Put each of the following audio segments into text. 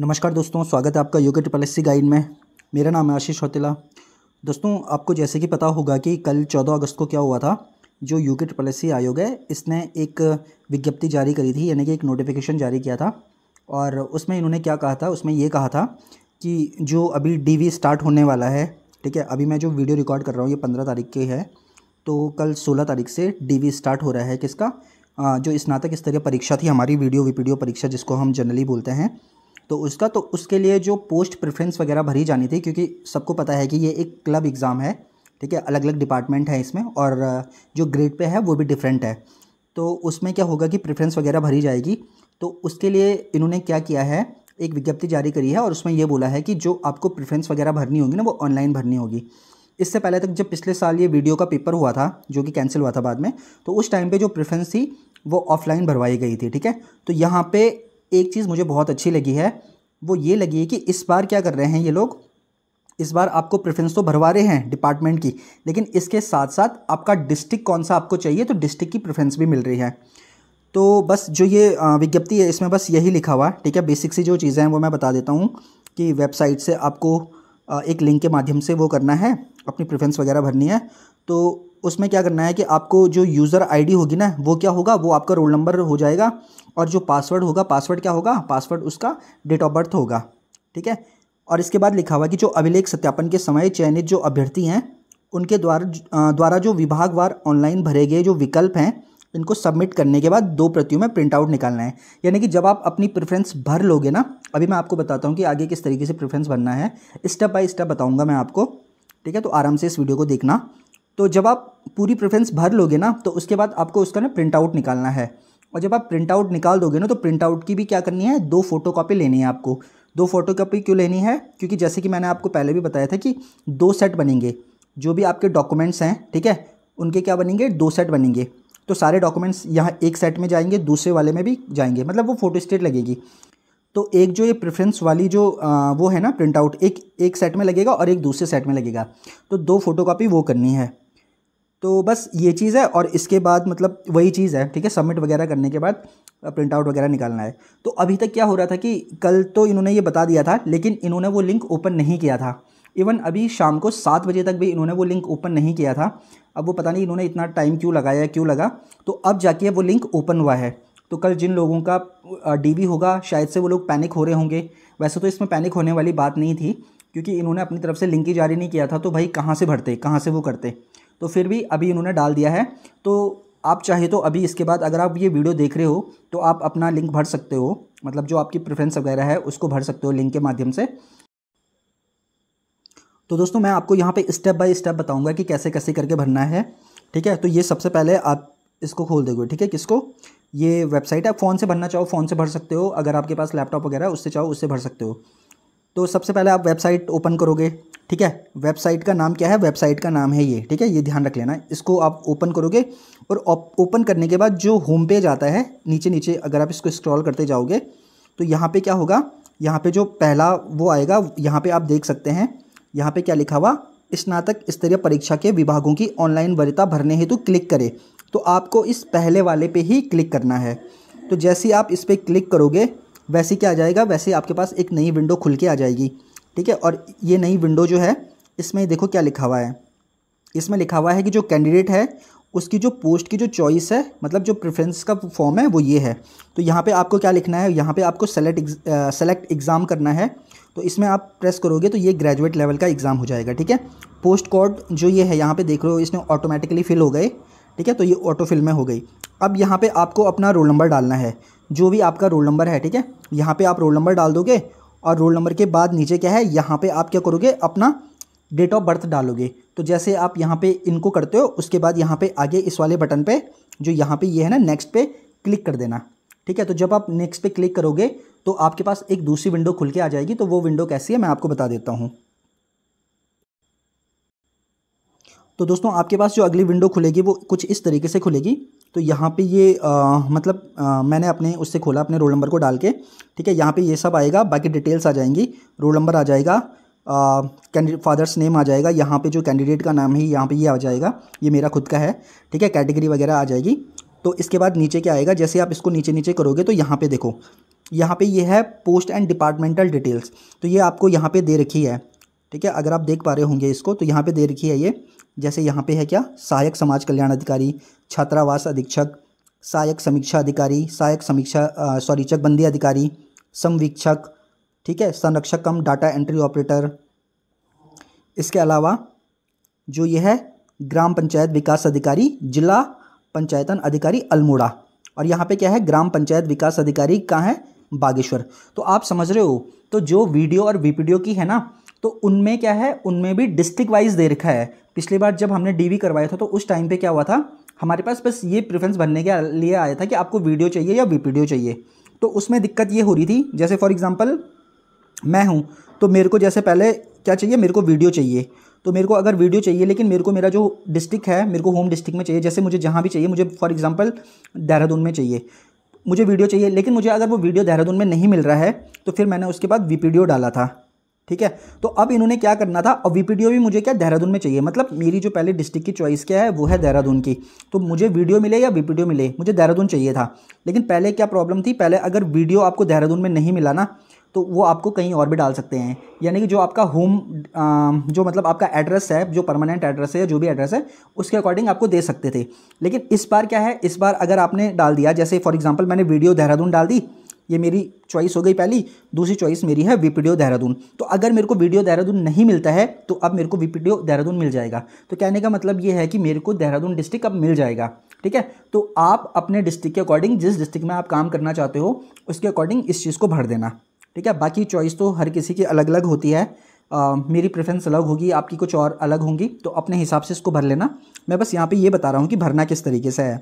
नमस्कार दोस्तों स्वागत है आपका योगा ट्रिपल एस गाइड में मेरा नाम है आशीष होतिला दोस्तों आपको जैसे कि पता होगा कि कल 14 अगस्त को क्या हुआ था जो यूके ट्रिपल एस आयोग है इसने एक विज्ञप्ति जारी करी थी यानी कि एक नोटिफिकेशन जारी किया था और उसमें इन्होंने क्या कहा था उसमें ये कहा था कि जो अभी डी स्टार्ट होने वाला है ठीक है अभी मैं जो वीडियो रिकॉर्ड कर रहा हूँ ये पंद्रह तारीख की है तो कल सोलह तारीख से डी स्टार्ट हो रहा है किसका जो स्नातक स्तरीय परीक्षा थी हमारी वीडियो वीपीडियो परीक्षा जिसको हम जनरली बोलते हैं तो उसका तो उसके लिए जो पोस्ट प्रेफरेंस वगैरह भरी जानी थी क्योंकि सबको पता है कि ये एक क्लब एग्ज़ाम है ठीक है अलग अलग डिपार्टमेंट है इसमें और जो ग्रेड पे है वो भी डिफरेंट है तो उसमें क्या होगा कि प्रेफरेंस वगैरह भरी जाएगी तो उसके लिए इन्होंने क्या किया है एक विज्ञप्ति जारी करी है और उसमें यह बोला है कि जो आपको प्रेफरेंस वगैरह भरनी होगी ना वो ऑनलाइन भरनी होगी इससे पहले तक जब पिछले साल ये वीडियो का पेपर हुआ था जो कि कैंसिल हुआ था बाद में तो उस टाइम पे जो प्रेफरेंस थी वो ऑफलाइन भरवाई गई थी ठीक है तो यहाँ पे एक चीज़ मुझे बहुत अच्छी लगी है वो ये लगी है कि इस बार क्या कर रहे हैं ये लोग इस बार आपको प्रेफरेंस तो भरवा रहे हैं डिपार्टमेंट की लेकिन इसके साथ साथ आपका डिस्ट्रिक्ट कौन सा आपको चाहिए तो डिस्ट्रिक्ट की प्रेफरेंस भी मिल रही है तो बस जो ये विज्ञप्ति है इसमें बस यही लिखा हुआ ठीक है बेसिक सी जो चीज़ें हैं वो मैं बता देता हूँ कि वेबसाइट से आपको एक लिंक के माध्यम से वो करना है अपनी प्रेफरेंस वगैरह भरनी है तो उसमें क्या करना है कि आपको जो यूज़र आईडी होगी ना वो क्या होगा वो आपका रोल नंबर हो जाएगा और जो पासवर्ड होगा पासवर्ड क्या होगा पासवर्ड उसका डेट ऑफ बर्थ होगा ठीक है और इसके बाद लिखा हुआ कि जो अभिलेख सत्यापन के समय चयनित जो अभ्यर्थी हैं उनके द्वारा द्वारा जो विभागवार ऑनलाइन भरे गए जो विकल्प हैं इनको सबमिट करने के बाद दो प्रतियों में प्रिंट आउट निकालना है यानी कि जब आप अपनी प्रेफरेंस भर लोगे ना अभी मैं आपको बताता हूँ कि आगे किस तरीके से प्रेफरेंस भरना है स्टेप बाय स्टेप बताऊँगा मैं आपको ठीक है तो आराम से इस वीडियो को देखना तो जब आप पूरी प्रेफरेंस भर लोगे ना तो उसके बाद आपको उसका ना प्रिंट आउट निकालना है और जब आप प्रिंट आउट निकाल दोगे ना तो प्रिंट आउट की भी क्या करनी है दो फोटो कॉपी लेनी है आपको दो फोटो कॉपी क्यों लेनी है क्योंकि जैसे कि मैंने आपको पहले भी बताया था कि दो सेट बनेंगे जो भी आपके डॉक्यूमेंट्स हैं ठीक है उनके क्या बनेंगे दो सेट बनेंगे तो सारे डॉक्यूमेंट्स यहाँ एक सेट में जाएंगे दूसरे वाले में भी जाएंगे मतलब वो फोटो स्टेट लगेगी तो एक जो ये प्रेफरेंस वाली जो आ, वो है ना प्रिंट आउट एक एक सेट में लगेगा और एक दूसरे सेट में लगेगा तो दो फोटोकॉपी वो करनी है तो बस ये चीज़ है और इसके बाद मतलब वही चीज़ है ठीक है सबमिट वगैरह करने के बाद प्रिंट आउट वगैरह निकालना है तो अभी तक क्या हो रहा था कि कल तो इन्होंने ये बता दिया था लेकिन इन्होंने वो लिंक ओपन नहीं किया था इवन अभी शाम को सात बजे तक भी इन्होंने वो लिंक ओपन नहीं किया था अब वो पता नहीं इन्होंने इतना टाइम क्यों लगाया क्यों लगा तो अब जाके वो लिंक ओपन हुआ है तो कल जिन लोगों का डी होगा शायद से वो लोग पैनिक हो रहे होंगे वैसे तो इसमें पैनिक होने वाली बात नहीं थी क्योंकि इन्होंने अपनी तरफ से लिंक ही जारी नहीं किया था तो भाई कहाँ से भरते कहाँ से वो करते तो फिर भी अभी उन्होंने डाल दिया है तो आप चाहे तो अभी इसके बाद अगर आप ये वीडियो देख रहे हो तो आप अपना लिंक भर सकते हो मतलब जो आपकी प्रेफरेंस वगैरह है उसको भर सकते हो लिंक के माध्यम से तो दोस्तों मैं आपको यहाँ पे स्टेप बाय स्टेप बताऊँगा कि कैसे कैसे करके भरना है ठीक है तो ये सबसे पहले आप इसको खोल दोगे ठीक है किसको ये वेबसाइट आप फ़ोन से भरना चाहो फ़ोन से भर सकते हो अगर आपके पास लैपटॉप वगैरह उससे चाहो उससे भर सकते हो तो सबसे पहले आप वेबसाइट ओपन करोगे ठीक है वेबसाइट का नाम क्या है वेबसाइट का नाम है ये ठीक है ये ध्यान रख लेना इसको आप ओपन करोगे और ओपन करने के बाद जो होम पेज आता है नीचे नीचे अगर आप इसको स्क्रॉल करते जाओगे तो यहाँ पे क्या होगा यहाँ पे जो पहला वो आएगा यहाँ पे आप देख सकते हैं यहाँ पे क्या लिखा हुआ स्नातक स्तरीय परीक्षा के विभागों की ऑनलाइन वरिता भरने हेतु क्लिक करें तो आपको इस पहले वाले पे ही क्लिक करना है तो जैसे ही आप इस पर क्लिक करोगे वैसे क्या आ जाएगा वैसे आपके पास एक नई विंडो खुल के आ जाएगी ठीक है और ये नई विंडो जो है इसमें देखो क्या लिखा हुआ है इसमें लिखा हुआ है कि जो कैंडिडेट है उसकी जो पोस्ट की जो चॉइस है मतलब जो प्रेफरेंस का फॉर्म है वो ये है तो यहाँ पे आपको क्या लिखना है यहाँ पे आपको सेलेक्ट सेलेक्ट एग्ज़ाम करना है तो इसमें आप प्रेस करोगे तो ये ग्रेजुएट लेवल का एग्ज़ाम हो जाएगा ठीक है पोस्ट कोड जो ये है यहाँ पे देख रहे हो इसने ऑटोमेटिकली फिल हो गए ठीक है तो ये ऑटो फिल में हो गई अब यहाँ पे आपको अपना रोल नंबर डालना है जो भी आपका रोल नंबर है ठीक है यहाँ पे आप रोल नंबर डाल दोगे और रोल नंबर के बाद नीचे क्या है यहाँ पे आप क्या करोगे अपना डेट ऑफ बर्थ डालोगे तो जैसे आप यहाँ पे इनको करते हो उसके बाद यहाँ पे आगे इस वाले बटन पे जो यहाँ पे ये है ना नेक्स्ट पे क्लिक कर देना ठीक है तो जब आप नेक्स्ट पे क्लिक करोगे तो आपके पास एक दूसरी विंडो खुल के आ जाएगी तो वो विंडो कैसी है मैं आपको बता देता हूँ तो दोस्तों आपके पास जो अगली विंडो खुलेगी वो कुछ इस तरीके से खुलेगी तो यहाँ पे ये आ, मतलब आ, मैंने अपने उससे खोला अपने रोल नंबर को डाल के ठीक है यहाँ पे ये सब आएगा बाकी डिटेल्स आ जाएंगी रोल नंबर आ जाएगा कैंडिडेट फादर्स नेम आ जाएगा यहाँ पे जो कैंडिडेट का नाम है यहाँ पे ये आ जाएगा ये मेरा खुद का है ठीक है कैटेगरी वगैरह आ जाएगी तो इसके बाद नीचे क्या आएगा जैसे आप इसको नीचे नीचे करोगे तो यहाँ पर देखो यहाँ पर ये है पोस्ट एंड डिपार्टमेंटल डिटेल्स तो ये आपको यहाँ पर दे रखी है ठीक है अगर आप देख पा रहे होंगे इसको तो यहाँ पे दे रखी है ये जैसे यहाँ पे है क्या सहायक समाज कल्याण अधिकारी छात्रावास अधीक्षक सहायक समीक्षा अधिकारी सहायक समीक्षा सॉरी चकबंदी अधिकारी समवीक्षक ठीक है संरक्षक कम डाटा एंट्री ऑपरेटर इसके अलावा जो ये है ग्राम पंचायत विकास अधिकारी जिला पंचायतन अधिकारी अल्मोड़ा और यहाँ पे क्या है ग्राम पंचायत विकास अधिकारी कहाँ है बागेश्वर तो आप समझ रहे हो तो जो वीडियो और वीपीडियो की है ना तो उनमें क्या है उनमें भी डिस्ट्रिक्ट वाइज दे रखा है पिछली बार जब हमने डीवी करवाया था तो उस टाइम पे क्या हुआ था हमारे पास बस ये प्रेफरेंस भरने के लिए आया था कि आपको वीडियो चाहिए या वीपीडियो चाहिए तो उसमें दिक्कत ये हो रही थी जैसे फॉर एग्ज़ाम्पल मैं हूँ तो मेरे को जैसे पहले क्या चाहिए मेरे को वीडियो चाहिए तो मेरे को अगर वीडियो चाहिए लेकिन मेरे को मेरा जो डिस्ट्रिक्ट है मेरे को होम डिस्ट्रिक्ट में चाहिए जैसे मुझे जहाँ भी चाहिए मुझे फॉर एग्ज़ाम्पल देहरादून में चाहिए मुझे वीडियो चाहिए लेकिन मुझे अगर वो वीडियो देहरादून में नहीं मिल रहा है तो फिर मैंने उसके बाद वीपीडियो डाला था ठीक है तो अब इन्होंने क्या करना था और वीपीडीओ भी मुझे क्या देहरादून में चाहिए मतलब मेरी जो पहले डिस्ट्रिक्ट की चॉइस क्या है वो है देहरादून की तो मुझे वीडियो मिले या वीपीडीओ मिले मुझे देहरादून चाहिए था लेकिन पहले क्या प्रॉब्लम थी पहले अगर वीडियो आपको देहरादून में नहीं मिला ना तो वो आपको कहीं और भी डाल सकते हैं यानी कि जो आपका होम जो मतलब आपका एड्रेस है जो परमानेंट एड्रेस है जो भी एड्रेस है उसके अकॉर्डिंग आपको दे सकते थे लेकिन इस बार क्या है इस बार अगर आपने डाल दिया जैसे फॉर एग्जाम्पल मैंने वीडियो देहरादून डाल दी ये मेरी चॉइस हो गई पहली दूसरी चॉइस मेरी है वीपीडीओ देहरादून तो अगर मेरे को वीडियो देहरादून नहीं मिलता है तो अब मेरे को वीपीडीओ देहरादून मिल जाएगा तो कहने का मतलब ये है कि मेरे को देहरादून डिस्ट्रिक्ट अब मिल जाएगा ठीक है तो आप अपने डिस्ट्रिक्ट के अकॉर्डिंग जिस डिस्ट्रिक्ट में आप काम करना चाहते हो उसके अकॉर्डिंग इस चीज़ को भर देना ठीक है बाकी चॉइस तो हर किसी की अलग अलग होती है आ, मेरी प्रेफरेंस अलग होगी आपकी कुछ और अलग होंगी तो अपने हिसाब से इसको भर लेना मैं बस यहाँ पर ये बता रहा हूँ कि भरना किस तरीके से है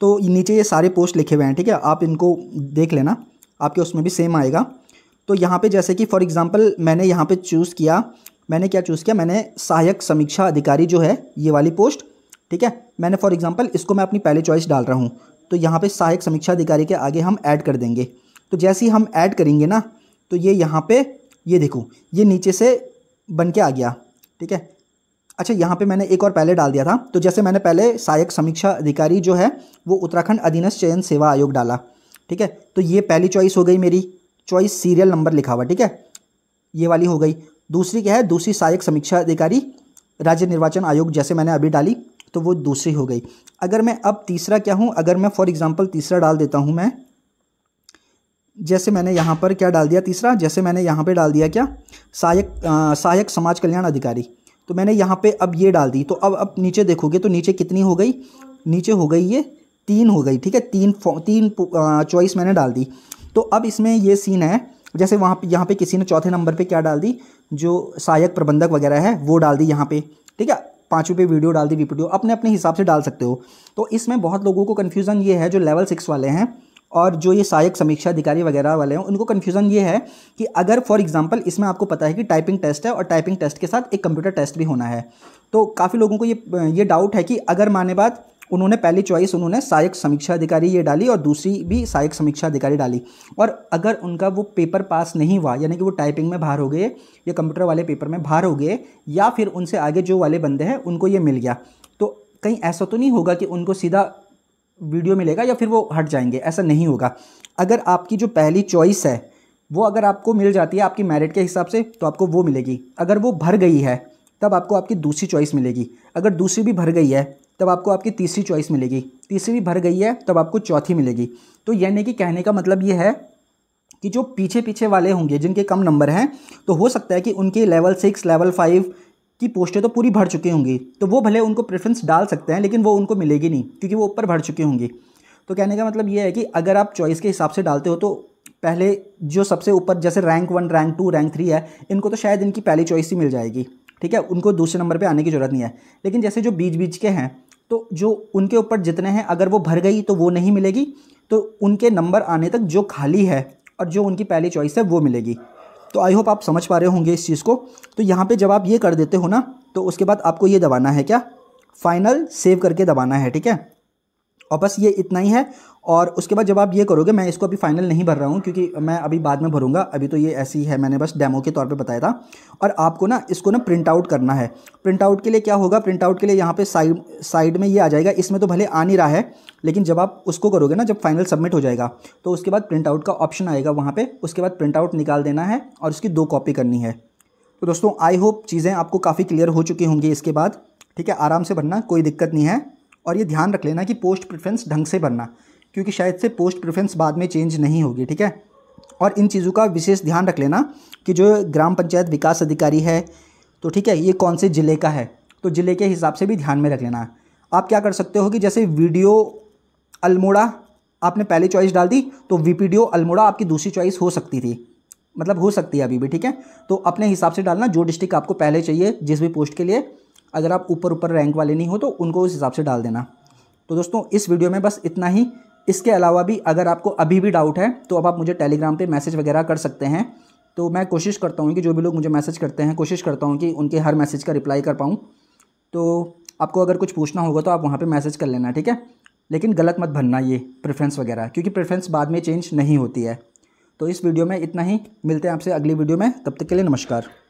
तो नीचे ये सारे पोस्ट लिखे हुए हैं ठीक है आप इनको देख लेना आपके उसमें भी सेम आएगा तो यहाँ पे जैसे कि फॉर एग्जांपल मैंने यहाँ पे चूज़ किया मैंने क्या चूज़ किया मैंने सहायक समीक्षा अधिकारी जो है ये वाली पोस्ट ठीक है मैंने फॉर एग्ज़ाम्पल इसको मैं अपनी पहले चॉइस डाल रहा हूँ तो यहाँ पे सहायक समीक्षा अधिकारी के आगे हम ऐड कर देंगे तो जैसे ही हम ऐड करेंगे ना तो ये यहाँ पर ये देखो ये नीचे से बन के आ गया ठीक है अच्छा यहाँ पे मैंने एक और पहले डाल दिया था तो जैसे मैंने पहले सहायक समीक्षा अधिकारी जो है वो उत्तराखंड अधीनस्थ चयन सेवा आयोग डाला ठीक है तो ये पहली चॉइस हो गई मेरी चॉइस सीरियल नंबर लिखा हुआ ठीक है ये वाली हो गई दूसरी क्या है दूसरी सहायक समीक्षा अधिकारी राज्य निर्वाचन आयोग जैसे मैंने अभी डाली तो वो दूसरी हो गई अगर मैं अब तीसरा क्या हूँ अगर मैं फॉर एग्ज़ाम्पल तीसरा डाल देता हूँ मैं जैसे मैंने यहाँ पर क्या डाल दिया तीसरा जैसे मैंने यहाँ पे डाल दिया क्या सहायक सहायक समाज कल्याण अधिकारी तो मैंने यहाँ पे अब ये डाल दी तो अब अब नीचे देखोगे तो नीचे कितनी हो गई नीचे हो गई ये तीन हो गई ठीक है तीन तीन चॉइस मैंने डाल दी तो अब इसमें ये सीन है जैसे वहाँ यहाँ पे किसी ने चौथे नंबर पे क्या डाल दी जो सहायक प्रबंधक वगैरह है वो डाल दी यहाँ पे ठीक है पाँचों पे वीडियो डाल दी वीडियो अपने अपने हिसाब से डाल सकते हो तो इसमें बहुत लोगों को कन्फ्यूज़न ये है जो लेवल सिक्स वाले हैं और जो ये सहायक समीक्षा अधिकारी वगैरह वाले हैं उनको कन्फ्यूज़न ये है कि अगर फॉर एग्जांपल इसमें आपको पता है कि टाइपिंग टेस्ट है और टाइपिंग टेस्ट के साथ एक कंप्यूटर टेस्ट भी होना है तो काफ़ी लोगों को ये ये डाउट है कि अगर माने बाद उन्होंने पहली चॉइस उन्होंने सहायक समीक्षा अधिकारी ये डाली और दूसरी भी सहायक समीक्षा अधिकारी डाली और अगर उनका वो पेपर पास नहीं हुआ यानी कि वो टाइपिंग में बाहर हो गए या कंप्यूटर वाले पेपर में बाहर हो गए या फिर उनसे आगे जो वाले बंदे हैं उनको ये मिल गया तो कहीं ऐसा तो नहीं होगा कि उनको सीधा वीडियो मिलेगा या फिर वो हट जाएंगे ऐसा नहीं होगा अगर आपकी जो पहली चॉइस है वो अगर आपको मिल जाती है आपकी मेरिट के हिसाब से तो आपको वो मिलेगी अगर वो भर गई है तब आपको आपकी दूसरी चॉइस मिलेगी अगर दूसरी भी भर गई है तब आपको आपकी तीसरी चॉइस मिलेगी तीसरी भी भर गई है तब आपको चौथी मिलेगी तो यानी कि कहने का मतलब ये है कि जो पीछे पीछे वाले होंगे जिनके कम नंबर हैं तो हो सकता है कि उनके लेवल सिक्स लेवल फाइव की पोस्टें तो पूरी भर चुकी होंगी तो वो भले उनको प्रेफरेंस डाल सकते हैं लेकिन वो उनको मिलेगी नहीं क्योंकि वो ऊपर भर चुकी होंगी तो कहने का मतलब ये है कि अगर आप चॉइस के हिसाब से डालते हो तो पहले जो सबसे ऊपर जैसे rank one rank two rank three है इनको तो शायद इनकी पहली चॉइस ही मिल जाएगी ठीक है उनको दूसरे नंबर पर आने की ज़रूरत नहीं है लेकिन जैसे जो बीच बीच के हैं तो जो उनके ऊपर जितने हैं अगर वो भर गई तो वो नहीं मिलेगी तो उनके नंबर आने तक जो खाली है और जो उनकी पहली चॉइस है वो मिलेगी तो आई होप आप समझ पा रहे होंगे इस चीज़ को तो यहाँ पे जब आप ये कर देते हो ना तो उसके बाद आपको ये दबाना है क्या फाइनल सेव करके दबाना है ठीक है और बस ये इतना ही है और उसके बाद जब आप ये करोगे मैं इसको अभी फाइनल नहीं भर रहा हूँ क्योंकि मैं अभी बाद में भरूंगा अभी तो ये ऐसी है मैंने बस डेमो के तौर पे बताया था और आपको ना इसको ना प्रिंट आउट करना है प्रिंट आउट के लिए क्या होगा प्रिंट आउट के लिए यहाँ पे साइड साइड में ये आ जाएगा इसमें तो भले आ नहीं रहा है लेकिन जब आप उसको करोगे ना जब फाइनल सबमिट हो जाएगा तो उसके बाद प्रिंट आउट का ऑप्शन आएगा वहाँ पर उसके बाद प्रिंट आउट निकाल देना है और उसकी दो कॉपी करनी है तो दोस्तों आई होप चीज़ें आपको काफ़ी क्लियर हो चुकी होंगी इसके बाद ठीक है आराम से भरना कोई दिक्कत नहीं है और ये ध्यान रख लेना कि पोस्ट प्रेफरेंस ढंग से भरना क्योंकि शायद से पोस्ट प्रेफरेंस बाद में चेंज नहीं होगी ठीक है और इन चीज़ों का विशेष ध्यान रख लेना कि जो ग्राम पंचायत विकास अधिकारी है तो ठीक है ये कौन से ज़िले का है तो ज़िले के हिसाब से भी ध्यान में रख लेना आप क्या कर सकते हो कि जैसे वीडियो अल्मोड़ा आपने पहली चॉइस डाल दी तो वी अल्मोड़ा आपकी दूसरी चॉइस हो सकती थी मतलब हो सकती है अभी भी ठीक है तो अपने हिसाब से डालना जो डिस्ट्रिक्ट आपको पहले चाहिए जिस भी पोस्ट के लिए अगर आप ऊपर ऊपर रैंक वाले नहीं हो तो उनको उस हिसाब से डाल देना तो दोस्तों इस वीडियो में बस इतना ही इसके अलावा भी अगर आपको अभी भी डाउट है तो अब आप मुझे टेलीग्राम पे मैसेज वगैरह कर सकते हैं तो मैं कोशिश करता हूँ कि जो भी लोग मुझे मैसेज करते हैं कोशिश करता हूँ कि उनके हर मैसेज का रिप्लाई कर पाऊँ तो आपको अगर कुछ पूछना होगा तो आप वहाँ पर मैसेज कर लेना ठीक है लेकिन गलत मत भरना ये प्रेफ्रेंस वगैरह क्योंकि प्रेफ्रेंस बाद में चेंज नहीं होती है तो इस वीडियो में इतना ही मिलते हैं आपसे अगली वीडियो में तब तक के लिए नमस्कार